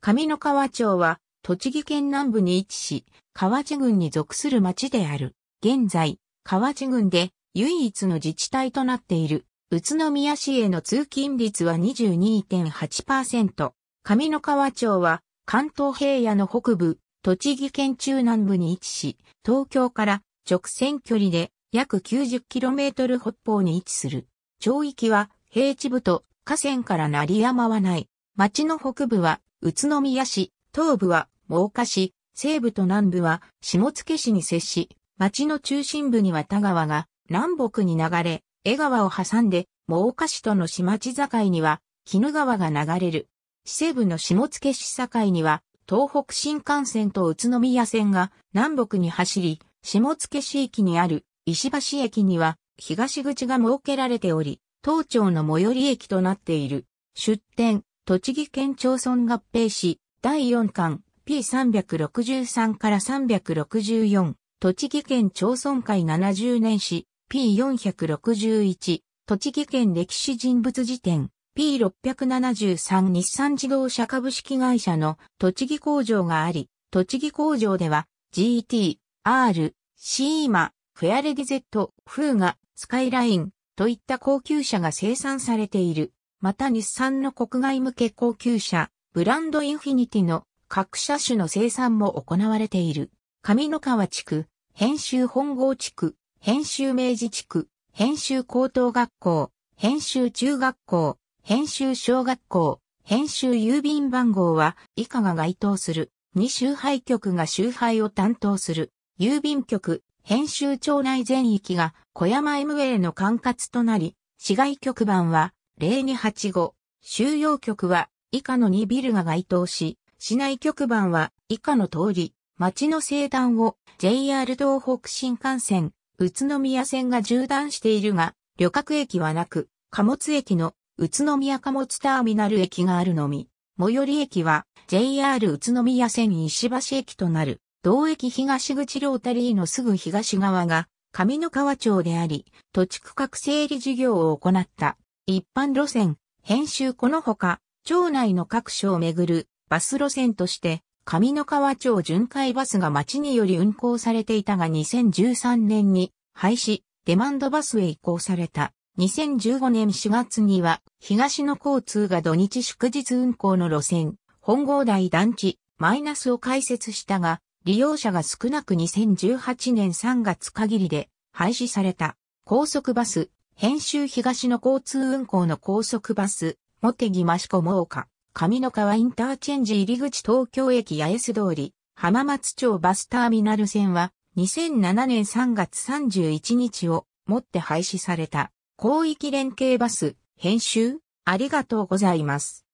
上野川町は、栃木県南部に位置し、河内郡に属する町である。現在、河内郡で唯一の自治体となっている。宇都宮市への通勤率は22.8%。上野川町は関東平野の北部、栃木県中南部に位置し、東京から直線距離で約 90km 北方に位置する。町域は平地部と河川から成り山はない。町の北部は宇都宮市、東部は真岡市、西部と南部は下野市に接し、町の中心部には田川が南北に流れ、江川を挟んで真岡市との市町境には鬼怒川が流れる。市西部の下野市境には東北新幹線と宇都宮線が南北に走り、下野市駅にある石橋駅には東口が設けられており、東町の最寄り駅となっている。出店、栃木県町村合併市、第4巻、P363 から364、栃木県町村会70年史、P461、栃木県歴史人物辞典、P673 日産自動車株式会社の栃木工場があり、栃木工場では GT、R、シーマ、フェアレディ Z、フーガ、スカイラインといった高級車が生産されている。また日産の国外向け高級車、ブランドインフィニティの各車種の生産も行われている。上野川地区、編集本郷地区、編集明治地区、編集高等学校、編集中学校、編集小学校、編集郵便番号は以下が該当する。2周配局が周配を担当する。郵便局、編集町内全域が小山 MA の管轄となり、市外局番は0285。収容局は以下の2ビルが該当し、市内局番は以下の通り、町の西端を JR 東北新幹線、宇都宮線が縦断しているが、旅客駅はなく、貨物駅の宇都宮貨物ターミナル駅があるのみ、最寄り駅は JR 宇都宮線石橋駅となる、同駅東口ロータリーのすぐ東側が、上野川町であり、土地区画整理事業を行った一般路線、編集このほか、町内の各所をめぐるバス路線として、上野川町巡回バスが町により運行されていたが2013年に廃止、デマンドバスへ移行された。2015年4月には、東の交通が土日祝日運行の路線、本郷台団地、マイナスを開設したが、利用者が少なく2018年3月限りで廃止された。高速バス、編集東の交通運行の高速バス、モテギマシコモーカ、上野川インターチェンジ入り口東京駅八重洲通り、浜松町バスターミナル線は、2007年3月31日をもって廃止された、広域連携バス、編集、ありがとうございます。